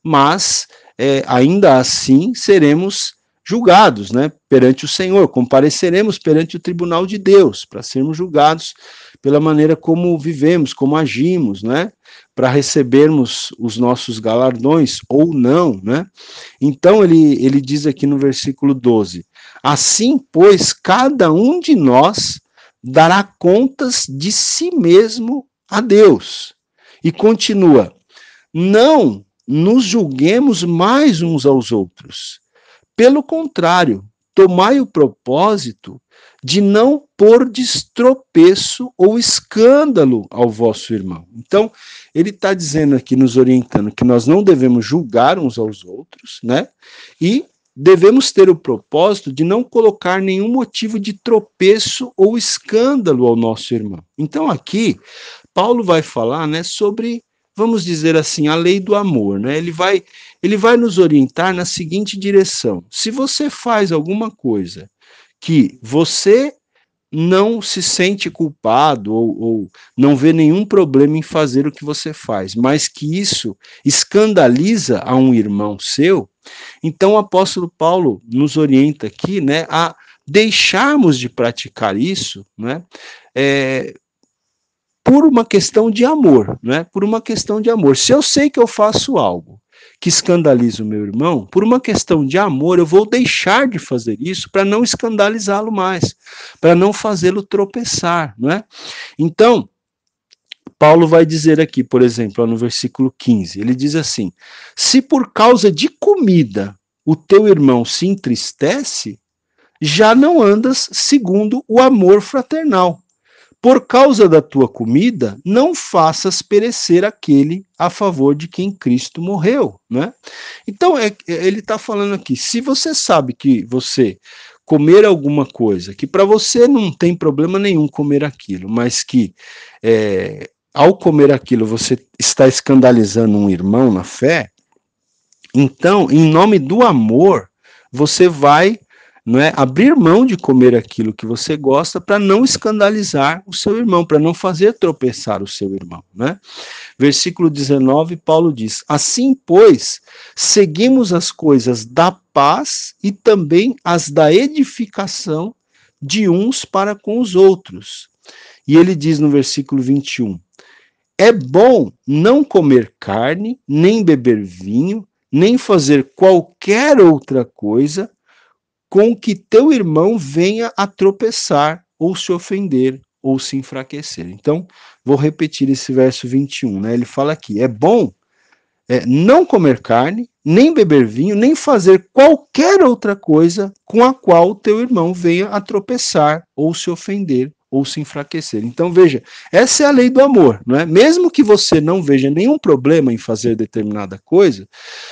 Mas é, ainda assim seremos julgados, né, perante o Senhor, compareceremos perante o tribunal de Deus, para sermos julgados pela maneira como vivemos, como agimos, né, para recebermos os nossos galardões ou não, né? Então ele ele diz aqui no versículo 12: Assim, pois, cada um de nós dará contas de si mesmo a Deus. E continua: Não nos julguemos mais uns aos outros pelo contrário, tomai o propósito de não pôr destropeço ou escândalo ao vosso irmão. Então, ele está dizendo aqui, nos orientando, que nós não devemos julgar uns aos outros, né? E devemos ter o propósito de não colocar nenhum motivo de tropeço ou escândalo ao nosso irmão. Então, aqui, Paulo vai falar né, sobre vamos dizer assim, a lei do amor, né? Ele vai, ele vai nos orientar na seguinte direção: se você faz alguma coisa que você não se sente culpado ou, ou não vê nenhum problema em fazer o que você faz, mas que isso escandaliza a um irmão seu, então o apóstolo Paulo nos orienta aqui, né, a deixarmos de praticar isso, né, é, por uma questão de amor, né? Por uma questão de amor. Se eu sei que eu faço algo que escandaliza o meu irmão, por uma questão de amor, eu vou deixar de fazer isso para não escandalizá-lo mais, para não fazê-lo tropeçar, não é? Então, Paulo vai dizer aqui, por exemplo, no versículo 15, ele diz assim: Se por causa de comida o teu irmão se entristece, já não andas segundo o amor fraternal. Por causa da tua comida, não faças perecer aquele a favor de quem Cristo morreu. Né? Então, é, é ele está falando aqui: se você sabe que você comer alguma coisa, que para você não tem problema nenhum comer aquilo, mas que é, ao comer aquilo você está escandalizando um irmão na fé, então, em nome do amor, você vai não é abrir mão de comer aquilo que você gosta para não escandalizar o seu irmão, para não fazer tropeçar o seu irmão, né? Versículo 19, Paulo diz: Assim, pois, seguimos as coisas da paz e também as da edificação de uns para com os outros. E ele diz no versículo 21: É bom não comer carne, nem beber vinho, nem fazer qualquer outra coisa com que teu irmão venha a tropeçar ou se ofender ou se enfraquecer. Então, vou repetir esse verso 21, né? Ele fala aqui: é bom é, não comer carne, nem beber vinho, nem fazer qualquer outra coisa com a qual teu irmão venha a tropeçar ou se ofender ou se enfraquecer. Então veja, essa é a lei do amor, não é? Mesmo que você não veja nenhum problema em fazer determinada coisa,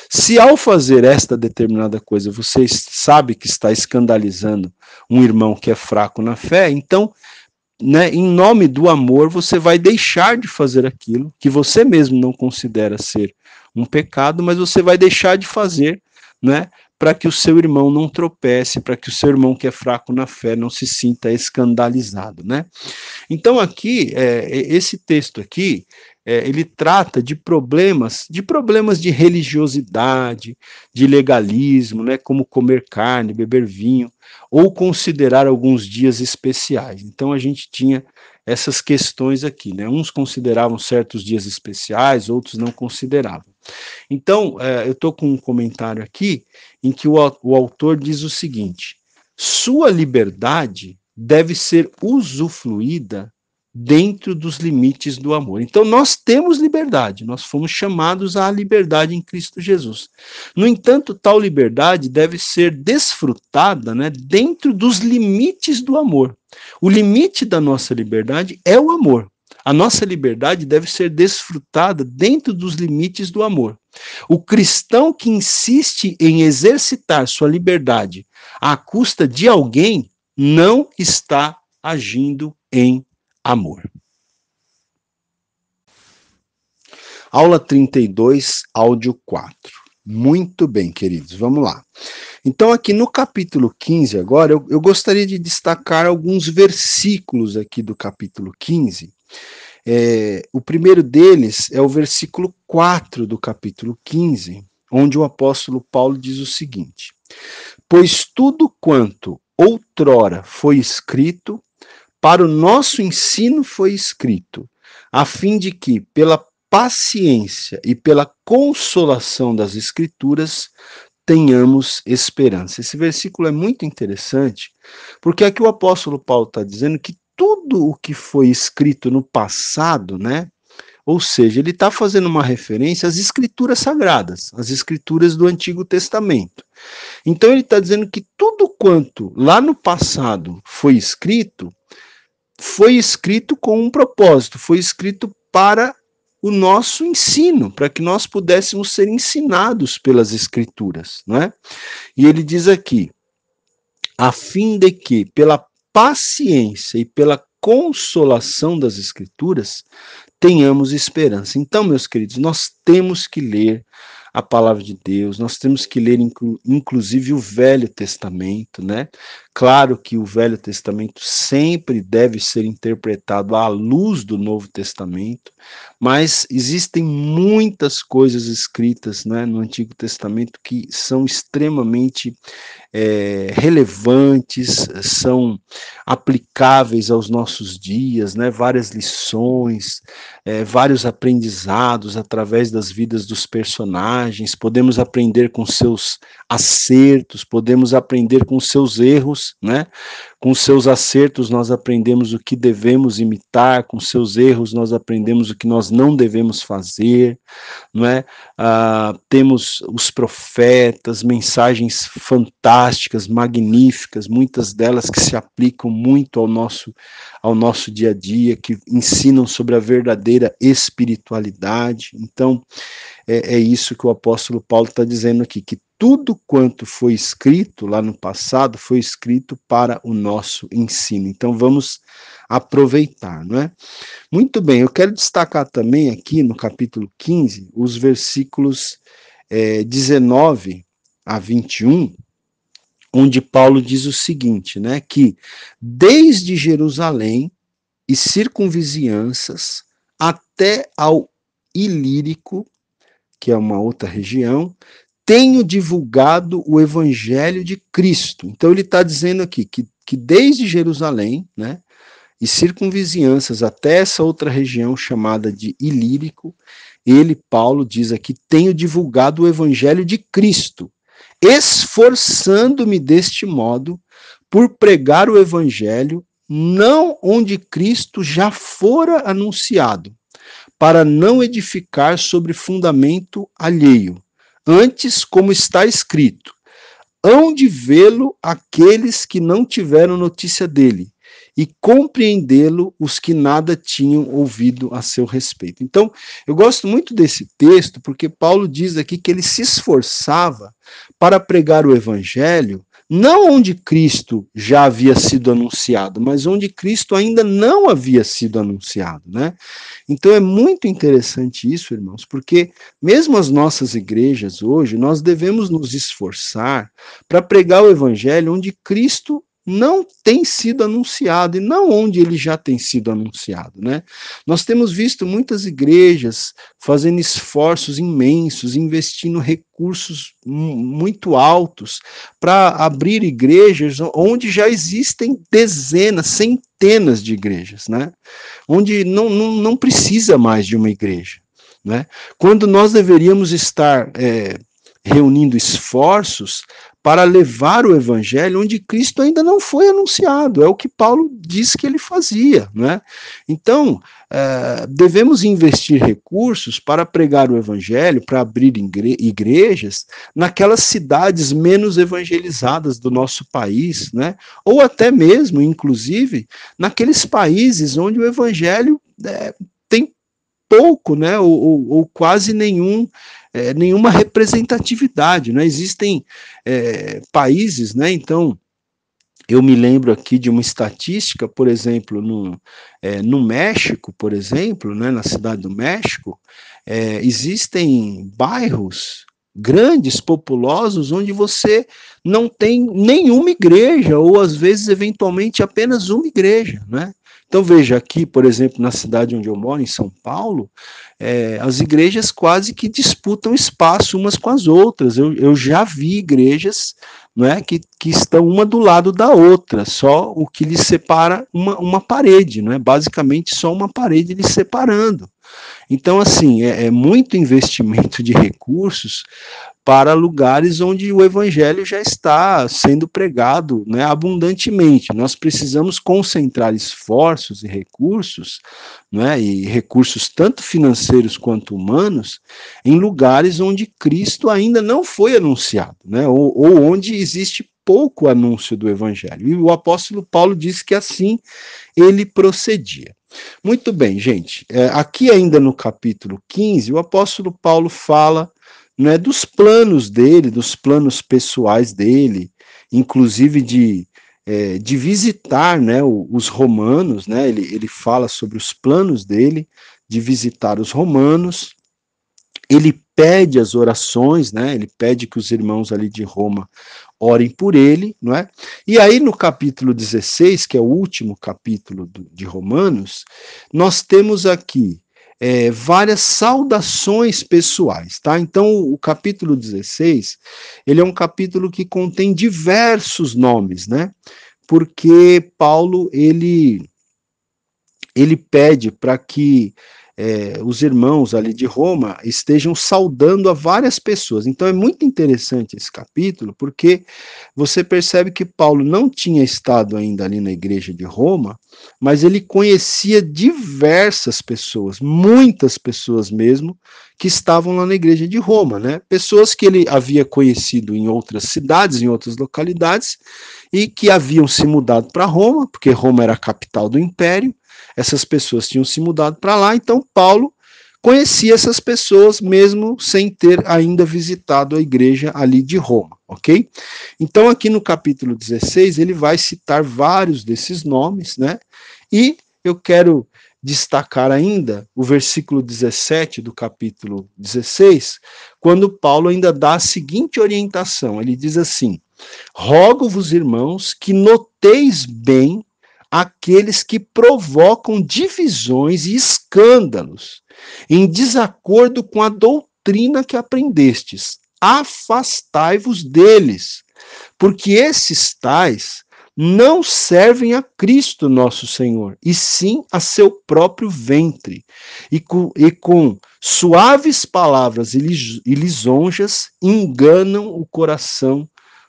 se ao fazer esta determinada coisa você sabe que está escandalizando um irmão que é fraco na fé, então, né, em nome do amor você vai deixar de fazer aquilo que você mesmo não considera ser um pecado, mas você vai deixar de fazer, né? para que o seu irmão não tropece, para que o seu irmão que é fraco na fé não se sinta escandalizado, né? Então aqui, é, é, esse texto aqui, é, ele trata de problemas, de problemas de religiosidade, de legalismo, né, como comer carne, beber vinho, ou considerar alguns dias especiais. Então a gente tinha essas questões aqui, né? Uns consideravam certos dias especiais, outros não consideravam. Então, é, eu estou com um comentário aqui em que o, o autor diz o seguinte: sua liberdade deve ser usufruída dentro dos limites do amor. Então nós temos liberdade, nós fomos chamados à liberdade em Cristo Jesus. No entanto, tal liberdade deve ser desfrutada, né, dentro dos limites do amor. O limite da nossa liberdade é o amor. A nossa liberdade deve ser desfrutada dentro dos limites do amor. O cristão que insiste em exercitar sua liberdade à custa de alguém não está agindo em amor. Aula 32, áudio 4. Muito bem, queridos, vamos lá. Então, aqui no capítulo 15, agora, eu, eu gostaria de destacar alguns versículos aqui do capítulo 15. É, o primeiro deles é o versículo 4 do capítulo 15, onde o apóstolo Paulo diz o seguinte: Pois tudo quanto outrora foi escrito para o nosso ensino foi escrito, a fim de que, pela paciência e pela consolação das Escrituras, tenhamos esperança. Esse versículo é muito interessante, porque aqui o apóstolo Paulo está dizendo que tudo o que foi escrito no passado, né? Ou seja, ele está fazendo uma referência às escrituras sagradas, às escrituras do Antigo Testamento. Então ele está dizendo que tudo quanto lá no passado foi escrito, foi escrito com um propósito, foi escrito para o nosso ensino, para que nós pudéssemos ser ensinados pelas Escrituras, não é? E ele diz aqui, a fim de que, pela paciência e pela consolação das Escrituras, tenhamos esperança. Então, meus queridos, nós temos que ler a palavra de Deus, nós temos que ler inclusive o Velho Testamento, né? Claro que o Velho Testamento sempre deve ser interpretado à luz do Novo Testamento, mas existem muitas coisas escritas né, no Antigo Testamento que são extremamente é, relevantes, são aplicáveis aos nossos dias, né, várias lições, é, vários aprendizados através das vidas dos personagens, podemos aprender com seus acertos, podemos aprender com seus erros né? Com seus acertos, nós aprendemos o que devemos imitar, com seus erros, nós aprendemos o que nós não devemos fazer, não é? Ah, temos os profetas, mensagens fantásticas, magníficas, muitas delas que se aplicam muito ao nosso, ao nosso dia a dia, que ensinam sobre a verdadeira espiritualidade. Então, é, é isso que o apóstolo Paulo está dizendo aqui, que tudo quanto foi escrito lá no passado foi escrito para o nosso nosso ensino. Então vamos aproveitar, não é? Muito bem, eu quero destacar também aqui no capítulo 15 os versículos é, 19 a 21, onde Paulo diz o seguinte, né, que desde Jerusalém e circunvizinhanças até ao Ilírico, que é uma outra região, tenho divulgado o evangelho de Cristo. Então ele está dizendo aqui que que desde Jerusalém, né, e circunvizinhanças até essa outra região chamada de Ilírico, ele, Paulo, diz aqui: tenho divulgado o evangelho de Cristo, esforçando-me deste modo por pregar o evangelho não onde Cristo já fora anunciado, para não edificar sobre fundamento alheio. Antes, como está escrito, hão de vê-lo aqueles que não tiveram notícia dele, e compreendê-lo os que nada tinham ouvido a seu respeito. Então, eu gosto muito desse texto, porque Paulo diz aqui que ele se esforçava para pregar o evangelho não onde Cristo já havia sido anunciado, mas onde Cristo ainda não havia sido anunciado, né? Então é muito interessante isso, irmãos, porque mesmo as nossas igrejas hoje, nós devemos nos esforçar para pregar o evangelho onde Cristo não tem sido anunciado e não onde ele já tem sido anunciado, né? Nós temos visto muitas igrejas fazendo esforços imensos, investindo recursos muito altos para abrir igrejas onde já existem dezenas, centenas de igrejas, né? Onde não, não, não precisa mais de uma igreja, né? Quando nós deveríamos estar é, reunindo esforços para levar o evangelho onde Cristo ainda não foi anunciado. É o que Paulo diz que ele fazia. Né? Então, é, devemos investir recursos para pregar o evangelho, para abrir igrejas naquelas cidades menos evangelizadas do nosso país, né? ou até mesmo, inclusive, naqueles países onde o evangelho é, tem pouco né? ou, ou, ou quase nenhum é, nenhuma representatividade, né? Existem é, países, né? Então, eu me lembro aqui de uma estatística, por exemplo, no, é, no México, por exemplo, né, na cidade do México, é, existem bairros grandes, populosos, onde você não tem nenhuma igreja, ou às vezes, eventualmente, apenas uma igreja, né? Então veja aqui, por exemplo, na cidade onde eu moro, em São Paulo, é, as igrejas quase que disputam espaço umas com as outras. Eu, eu já vi igrejas não é, que, que estão uma do lado da outra, só o que lhes separa uma, uma parede, não é? basicamente só uma parede lhes separando. Então, assim, é, é muito investimento de recursos para lugares onde o evangelho já está sendo pregado né, abundantemente. Nós precisamos concentrar esforços e recursos, né, e recursos tanto financeiros quanto humanos, em lugares onde Cristo ainda não foi anunciado, né, ou, ou onde existe pouco anúncio do evangelho. E o apóstolo Paulo diz que assim ele procedia. Muito bem, gente. É, aqui, ainda no capítulo 15, o apóstolo Paulo fala é dos planos dele, dos planos pessoais dele, inclusive de, é, de visitar né, os romanos, né, ele, ele fala sobre os planos dele de visitar os romanos, ele pede as orações, né, ele pede que os irmãos ali de Roma orem por ele, não é? E aí no capítulo 16, que é o último capítulo do, de Romanos, nós temos aqui é, várias saudações pessoais, tá? Então, o capítulo 16, ele é um capítulo que contém diversos nomes, né? Porque Paulo, ele, ele pede para que é, os irmãos ali de Roma estejam saudando a várias pessoas. Então é muito interessante esse capítulo, porque você percebe que Paulo não tinha estado ainda ali na igreja de Roma, mas ele conhecia diversas pessoas, muitas pessoas mesmo, que estavam lá na igreja de Roma, né? Pessoas que ele havia conhecido em outras cidades, em outras localidades, e que haviam se mudado para Roma, porque Roma era a capital do império, essas pessoas tinham se mudado para lá, então Paulo conhecia essas pessoas mesmo sem ter ainda visitado a igreja ali de Roma, ok? Então aqui no capítulo 16 ele vai citar vários desses nomes, né? E eu quero destacar ainda o versículo 17 do capítulo 16, quando Paulo ainda dá a seguinte orientação. Ele diz assim: Rogo-vos, irmãos, que noteis bem aqueles que provocam divisões e escândalos, em desacordo com a doutrina que aprendestes. Afastai-vos deles, porque esses tais não servem a Cristo nosso Senhor, e sim a seu próprio ventre, e com, e com suaves palavras e lisonjas enganam o coração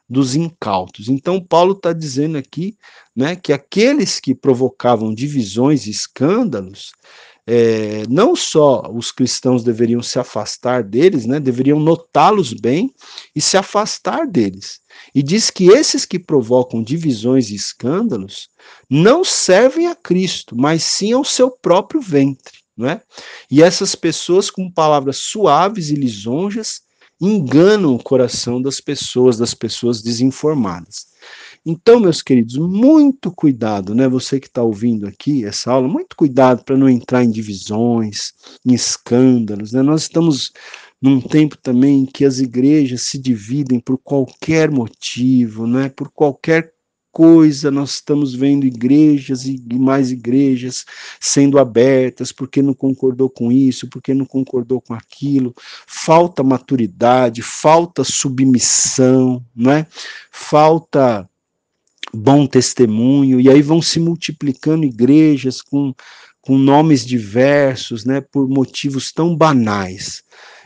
dos incautos. Então, Paulo está dizendo aqui né, que aqueles que provocavam divisões e escândalos, é, não só os cristãos deveriam se afastar deles, né, deveriam notá-los bem e se afastar deles. E diz que esses que provocam divisões e escândalos não servem a Cristo, mas sim ao seu próprio ventre. né. E essas pessoas, com palavras suaves e lisonjas, enganam o coração das pessoas, das pessoas desinformadas. Então, meus queridos, muito cuidado, né? Você que está ouvindo aqui essa aula, muito cuidado para não entrar em divisões, em escândalos, né? Nós estamos num tempo também em que as igrejas se dividem por qualquer motivo, né? Por qualquer coisa nós estamos vendo igrejas e mais igrejas sendo abertas, porque não concordou com isso, porque não concordou com aquilo. Falta maturidade, falta submissão, né? falta bom testemunho, e aí vão se multiplicando igrejas com, com nomes diversos, né? por motivos tão banais.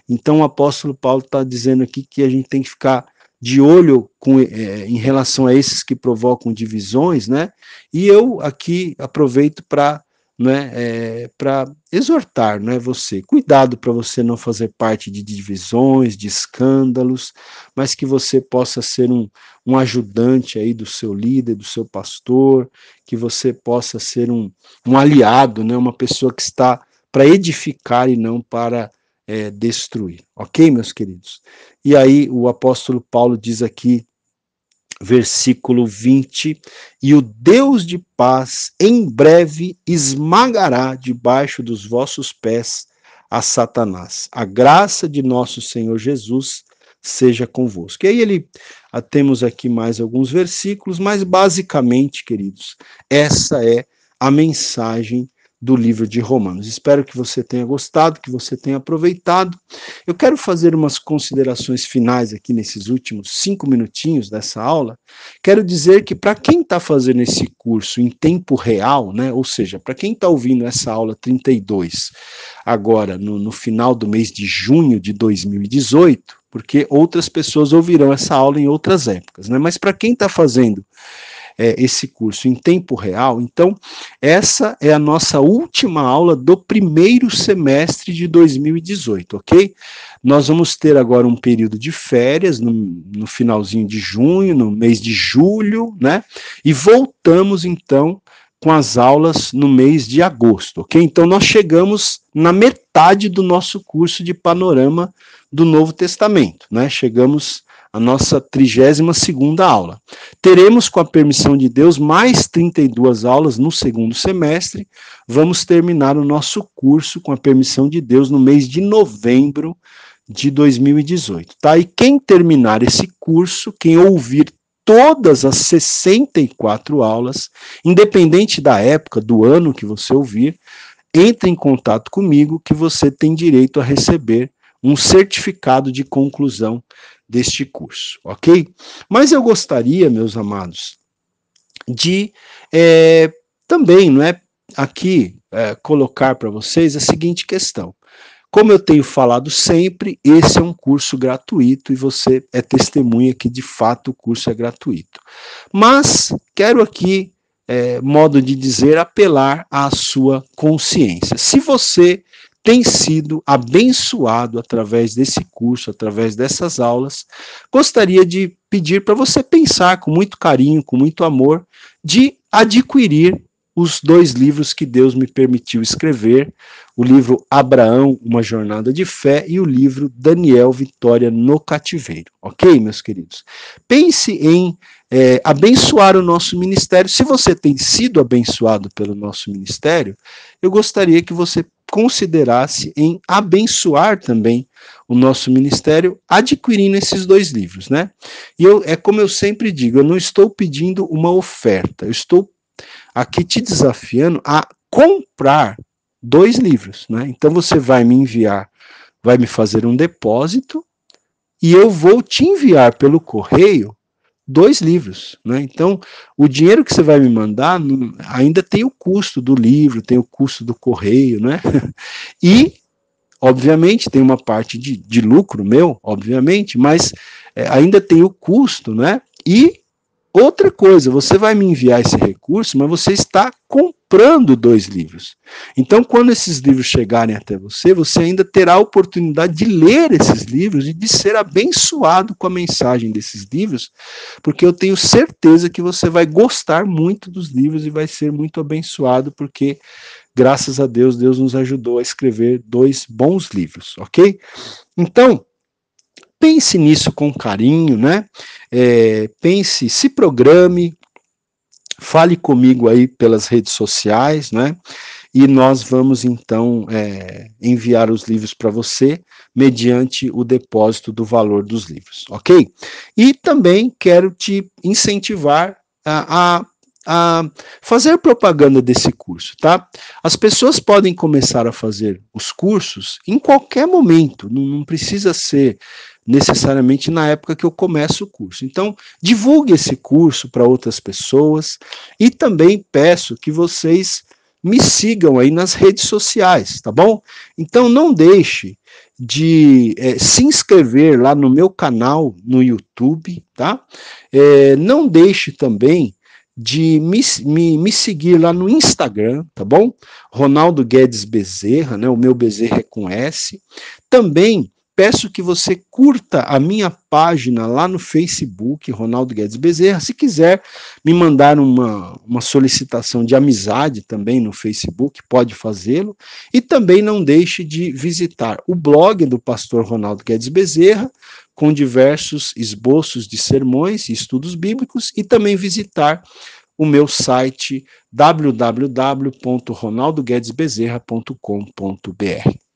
Então o apóstolo Paulo está dizendo aqui que a gente tem que ficar de olho com, é, em relação a esses que provocam divisões, né? E eu aqui aproveito para né, é, eh, para exortar né, você, cuidado para você não fazer parte de divisões, de escândalos, mas que você possa ser um, um ajudante aí do seu líder, do seu pastor, que você possa ser um, um aliado, né, uma pessoa que está para edificar e não para é, destruir. Ok, meus queridos? E aí o apóstolo Paulo diz aqui, versículo 20: E o Deus de paz em breve esmagará debaixo dos vossos pés a Satanás. A graça de nosso Senhor Jesus seja convosco. E aí ele ah, temos aqui mais alguns versículos, mas basicamente, queridos, essa é a mensagem do livro de Romanos. Espero que você tenha gostado, que você tenha aproveitado. Eu quero fazer umas considerações finais aqui nesses últimos cinco minutinhos dessa aula. Quero dizer que para quem está fazendo esse curso em tempo real, né, ou seja, para quem está ouvindo essa aula 32 agora no, no final do mês de junho de 2018, porque outras pessoas ouvirão essa aula em outras épocas, né? Mas para quem está fazendo é, esse curso em tempo real. Então, essa é a nossa última aula do primeiro semestre de 2018, ok? Nós vamos ter agora um período de férias no, no finalzinho de junho, no mês de julho, né? E voltamos então com as aulas no mês de agosto, ok? Então nós chegamos na metade do nosso curso de panorama do Novo Testamento, né? Chegamos a nossa 32ª aula. Teremos, com a permissão de Deus, mais 32 aulas no segundo semestre. Vamos terminar o nosso curso, com a permissão de Deus, no mês de novembro de 2018, tá? E quem terminar esse curso, quem ouvir todas as 64 aulas, independente da época, do ano que você ouvir, entre em contato comigo que você tem direito a receber um certificado de conclusão deste curso, ok? Mas eu gostaria, meus amados, de é, também, não é, aqui é, colocar para vocês a seguinte questão. Como eu tenho falado sempre, esse é um curso gratuito e você é testemunha que de fato o curso é gratuito. Mas quero aqui, é, modo de dizer, apelar à sua consciência. Se você tem sido abençoado através desse curso, através dessas aulas, gostaria de pedir para você pensar com muito carinho, com muito amor, de adquirir os dois livros que Deus me permitiu escrever: o livro Abraão, Uma Jornada de Fé e o livro Daniel Vitória no Cativeiro. Ok, meus queridos? Pense em é, abençoar o nosso ministério. Se você tem sido abençoado pelo nosso ministério, eu gostaria que você considerasse em abençoar também o nosso ministério adquirindo esses dois livros, né? E eu, é como eu sempre digo, eu não estou pedindo uma oferta, eu estou aqui te desafiando a comprar dois livros, né? Então você vai me enviar, vai me fazer um depósito e eu vou te enviar pelo correio dois livros, né? Então, o dinheiro que você vai me mandar ainda tem o custo do livro, tem o custo do correio, né? [laughs] E, obviamente, tem uma parte de, de lucro meu, obviamente, mas é, ainda tem o custo, né? E outra coisa, você vai me enviar esse recurso, mas você está com comprando dois livros. Então, quando esses livros chegarem até você, você ainda terá a oportunidade de ler esses livros e de ser abençoado com a mensagem desses livros, porque eu tenho certeza que você vai gostar muito dos livros e vai ser muito abençoado, porque graças a Deus, Deus nos ajudou a escrever dois bons livros, ok? Então, pense nisso com carinho, né? É, pense, se programe, Fale comigo aí pelas redes sociais, né? E nós vamos então é, enviar os livros para você mediante o depósito do valor dos livros, ok? E também quero te incentivar a, a a fazer propaganda desse curso, tá? As pessoas podem começar a fazer os cursos em qualquer momento, não, não precisa ser necessariamente na época que eu começo o curso. Então, divulgue esse curso para outras pessoas e também peço que vocês me sigam aí nas redes sociais, tá bom? Então, não deixe de é, se inscrever lá no meu canal no YouTube, tá? É, não deixe também de me, me, me, seguir lá no Instagram, tá bom? Ronaldo Guedes Bezerra, né? O meu Bezerra é com S. Também peço que você curta a minha página lá no Facebook, Ronaldo Guedes Bezerra. Se quiser me mandar uma, uma solicitação de amizade também no Facebook, pode fazê-lo. E também não deixe de visitar o blog do pastor Ronaldo Guedes Bezerra, com diversos esboços de sermões e estudos bíblicos, e também visitar o meu site www.ronaldoguedesbezerra.com.br.